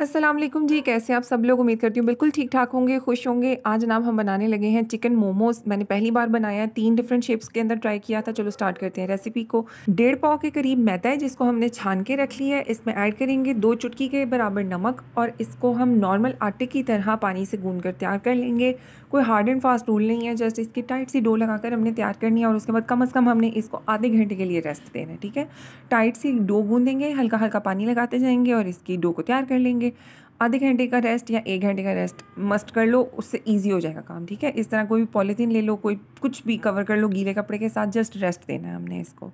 असलम जी कैसे आप सब लोग उम्मीद करती हूँ बिल्कुल ठीक ठाक होंगे खुश होंगे आज नाम हम बनाने लगे हैं चिकन मोमोज मैंने पहली बार बनाया तीन डिफरेंट शेप्स के अंदर ट्राई किया था चलो स्टार्ट करते हैं रेसिपी को डेढ़ पाव के करीब मैदा है जिसको हमने छान के रख लिया है इसमें ऐड करेंगे दो चुटकी के बराबर नमक और इसको हम नॉर्मल आटे की तरह पानी से गूंद कर तैयार कर लेंगे कोई हार्ड एंड फास्ट रूल नहीं है जस्ट इसकी टाइट सी डो लगाकर हमने तैयार करनी है और उसके बाद कम अज़ कम हमने इसको आधे घंटे के लिए रेस्ट देना है ठीक है टाइट सी डो गूंदेंगे हल्का हल्का पानी लगाते जाएंगे और इसकी डो को तैयार कर लेंगे लिए आधे घंटे का रेस्ट या एक घंटे का रेस्ट मस्ट कर लो उससे ईजी हो जाएगा काम ठीक है इस तरह कोई भी पॉलीथीन ले लो कोई कुछ भी कवर कर लो गीले कपड़े के साथ जस्ट रेस्ट देना है हमने इसको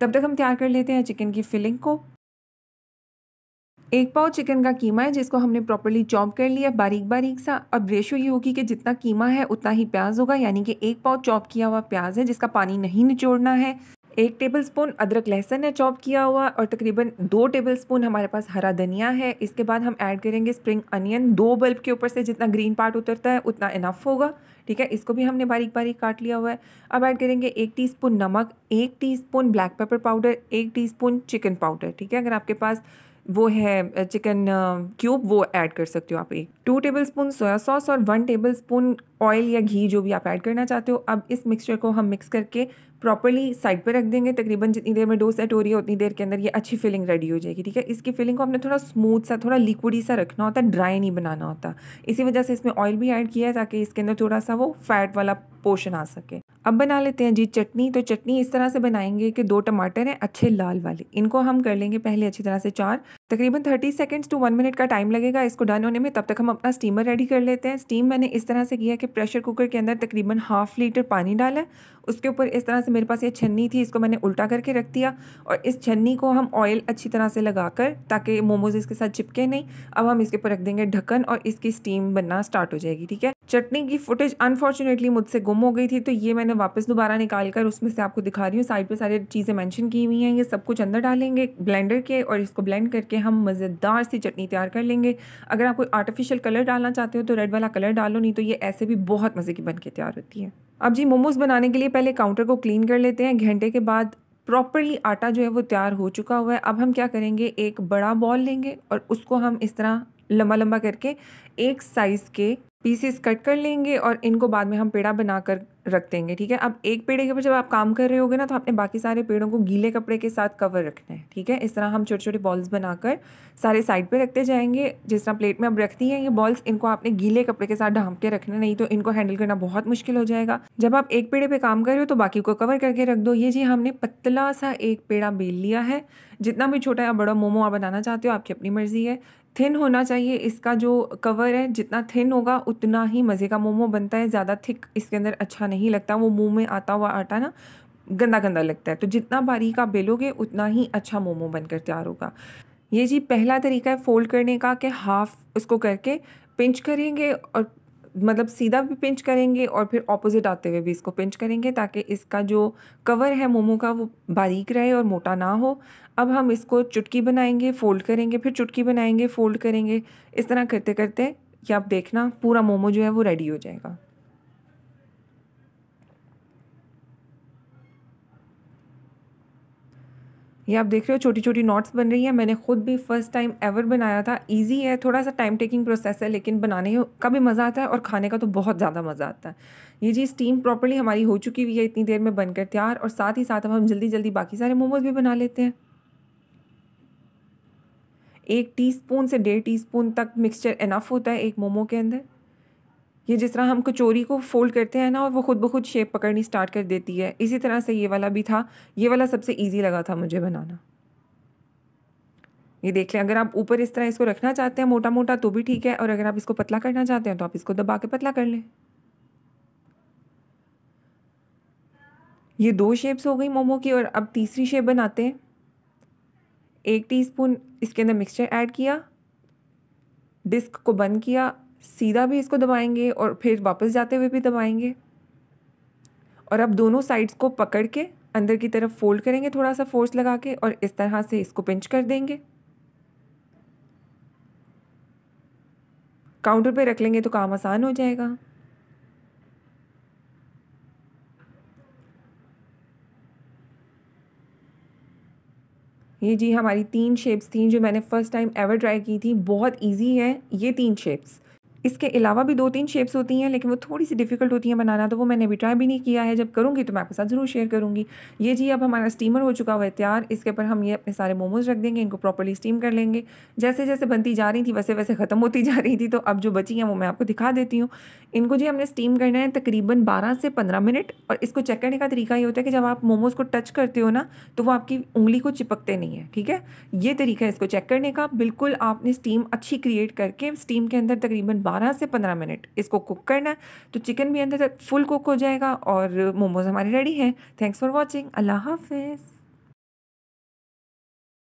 तब तक हम तैयार कर लेते हैं चिकन की फिलिंग को एक पाव चिकन का कीमा है जिसको हमने प्रॉपरली चॉप कर लिया बारीक बारीक सा अब रेशो ये होगी कि जितना कीमा है उतना ही प्याज होगा यानी कि एक पाव चॉप किया हुआ प्याज है जिसका पानी नहीं निचोड़ना है एक टेबलस्पून अदरक लहसन है चॉप किया हुआ और तकरीबन दो टेबलस्पून हमारे पास हरा धनिया है इसके बाद हम ऐड करेंगे स्प्रिंग अनियन दो बल्ब के ऊपर से जितना ग्रीन पार्ट उतरता है उतना इनफ होगा ठीक है इसको भी हमने बारीक बारीक काट लिया हुआ है अब ऐड करेंगे एक टीस्पून नमक एक टीस्पून ब्लैक पेपर पाउडर एक टीस्पून चिकन पाउडर ठीक है अगर आपके पास वो है चिकन क्यूब uh, वो ऐड कर सकते हो आप एक two tablespoon soya sauce और वन टेबल स्पून ऑयल या घी जो भी आप ऐड करना चाहते हो अब इस मिक्सचर को हम मिक्स करके प्रॉपरली साइड पे रख देंगे तकरीबन जितनी देर में डो सेट हो रही है उतनी देर के अंदर ये अच्छी फिलिंग रेडी हो जाएगी ठीक है इसकी फिलिंग को हमने थोड़ा स्मूथ सा थोड़ा लिक्विडी सा रखना होता है ड्राई नहीं बनाना होता इसी वजह से इसमें ऑयल भी ऐड किया है ताकि इसके अंदर थोड़ा सा वो फैट वाला पोर्शन आ सके अब बना लेते हैं जी चटनी तो चटनी इस तरह से बनाएंगे कि दो टमाटर हैं अच्छे लाल वाले इनको हम कर लेंगे पहले अच्छी तरह से चार तकरीबन thirty seconds to one minute का टाइम लगेगा इसको डन होने में तब तक हम अपना स्टीमर रेडी कर लेते हैं स्टीम मैंने इस तरह से किया कि प्रेशर कुकर के अंदर तकरीबन हाफ लीटर पानी डाला उसके ऊपर इस तरह से मेरे पास ये छन्नी थी इसको मैंने उल्टा करके रख दिया और इस छन्नी को हम ऑयल अच्छी तरह से लगा कर ताकि मोमोज़ इसके साथ चिपके नहीं अब हम इसके ऊपर रख देंगे ढक्कन और इसकी स्टीम बनना स्टार्ट हो जाएगी ठीक है चटनी की फुटेज अनफॉर्चुनेटली मुझसे गुम हो गई थी तो ये मैंने वापस दोबारा निकाल कर उसमें से आपको दिखा रही हूँ साइड पे सारी चीज़ें मेंशन की हुई हैं ये सब कुछ अंदर डालेंगे ब्लेंडर के और इसको ब्लेंड करके हम मज़ेदार सी चटनी तैयार कर लेंगे अगर आप कोई आर्टिफिशियल कलर डालना चाहते हो तो रेड वाला कलर डालो नहीं तो ये ऐसे भी बहुत मज़े की बन के तैयार होती है अब जी मोमोज़ बनाने के लिए पहले काउंटर को क्लीन कर लेते हैं घंटे के बाद प्रॉपरली आटा जो है वो तैयार हो चुका हुआ है अब हम क्या करेंगे एक बड़ा बॉल लेंगे और उसको हम इस तरह लंबा लंबा करके एक साइज़ के पीसेस कट कर लेंगे और इनको बाद में हम पेड़ा बना कर रख देंगे ठीक है अब एक पेड़े के ऊपर जब आप काम कर रहे होगे ना तो आपने बाकी सारे पेड़ों को गीले कपड़े के साथ कवर रखना है ठीक है इस तरह हम छोटे छोटे बॉल्स बनाकर सारे साइड पे रखते जाएंगे जिस तरह प्लेट में अब रखती हैं ये बॉल्स इनको आपने गीले कपड़े के साथ ढांप के रखना नहीं तो इनको हैंडल करना बहुत मुश्किल हो जाएगा जब आप एक पेड़े पर पे काम कर रहे हो तो बाकी को कवर करके रख दो ये जी हमने पतला सा एक पेड़ा बेल लिया है जितना भी छोटा या बड़ा मोमो आप बनाना चाहते हो आपकी अपनी मर्जी है थिन होना चाहिए इसका जो कवर है जितना थिन होगा उतना ही मज़े का मोमो बनता है ज़्यादा थिक इसके अंदर अच्छा नहीं लगता वो मुँह में आता हुआ आटा ना गंदा गंदा लगता है तो जितना बारीक आप बेलोगे उतना ही अच्छा मोमो बनकर तैयार होगा ये जी पहला तरीका है फ़ोल्ड करने का कि हाफ़ उसको करके पिंच करेंगे और मतलब सीधा भी पिंच करेंगे और फिर ऑपोजिट आते हुए भी इसको पिंच करेंगे ताकि इसका जो कवर है मोमो का वो बारीक रहे और मोटा ना हो अब हम इसको चुटकी बनाएंगे फ़ोल्ड करेंगे फिर चुटकी बनाएंगे फ़ोल्ड करेंगे इस तरह करते करते कि आप देखना पूरा मोमो जो है वो रेडी हो जाएगा ये आप देख रहे हो छोटी छोटी नोट्स बन रही हैं मैंने खुद भी फर्स्ट टाइम एवर बनाया था इजी है थोड़ा सा टाइम टेकिंग प्रोसेस है लेकिन बनाने का भी मज़ा आता है और खाने का तो बहुत ज़्यादा मज़ा आता है ये जी स्टीम प्रॉपरली हमारी हो चुकी हुई है इतनी देर में बनकर तैयार और साथ ही साथ अब हम जल्दी जल्दी बाकी सारे मोमोज़ भी बना लेते हैं एक टी से डेढ़ टी तक मिक्सचर इनफ होता है एक मोमो के अंदर ये जिस तरह हम कचोरी को फोल्ड करते हैं ना और वो खुद ब खुद शेप पकड़नी स्टार्ट कर देती है इसी तरह से ये वाला भी था ये वाला सबसे ईजी लगा था मुझे बनाना ये देख लें अगर आप ऊपर इस तरह इसको रखना चाहते हैं मोटा मोटा तो भी ठीक है और अगर आप इसको पतला करना चाहते हैं तो आप इसको दबा के पतला कर लें ये दो शेप्स हो गई मोमो की और अब तीसरी शेप बनाते हैं एक टीस्पून इसके अंदर मिक्सचर ऐड किया डिस्क को बंद किया सीधा भी इसको दबाएंगे और फिर वापस जाते हुए भी दबाएंगे और अब दोनों साइड्स को पकड़ के अंदर की तरफ फोल्ड करेंगे थोड़ा सा फोर्स लगा के और इस तरह से इसको पिंच कर देंगे काउंटर पे रख लेंगे तो काम आसान हो जाएगा ये जी हमारी तीन शेप्स थी जो मैंने फ़र्स्ट टाइम एवर ट्राई की थी बहुत इजी है ये तीन शेप्स इसके अलावा भी दो तीन शेप्स होती हैं लेकिन वो थोड़ी सी डिफ़िकल्ट होती हैं बनाना तो वो मैंने अभी ट्राई भी नहीं किया है जब करूँगी तो मैं आपके साथ ज़रूर शेयर करूँगी ये जी अब हमारा स्टीमर हो चुका हुआ है तैयार इसके ऊपर हम ये अपने सारे मोमोज़ रख देंगे इनको प्रॉपरली स्टीम कर लेंगे जैसे जैसे बनती जा रही थी वैसे वैसे ख़त्म होती जा रही थी तो अब जो बची हैं वो मैं आपको दिखा देती हूँ इनको जी हमने स्टीम करना है तकरीबन बारह से पंद्रह मिनट और इसको चेक करने का तरीका ये होता है कि जब आप मोमोज़ को टच करते हो ना तो वो आपकी उंगली को चिपकते नहीं है ठीक है ये तरीका है इसको चेक करने का बिल्कुल आपने स्टीम अच्छी क्रिएट करके स्टीम के अंदर तकरीबन 12 से 15 मिनट इसको कुक करना है तो चिकन भी अंदर तक फुल कुक हो जाएगा और मोमोज़ हमारे रेडी हैं थैंक्स फॉर वॉचिंग अल्लाह हाफिज़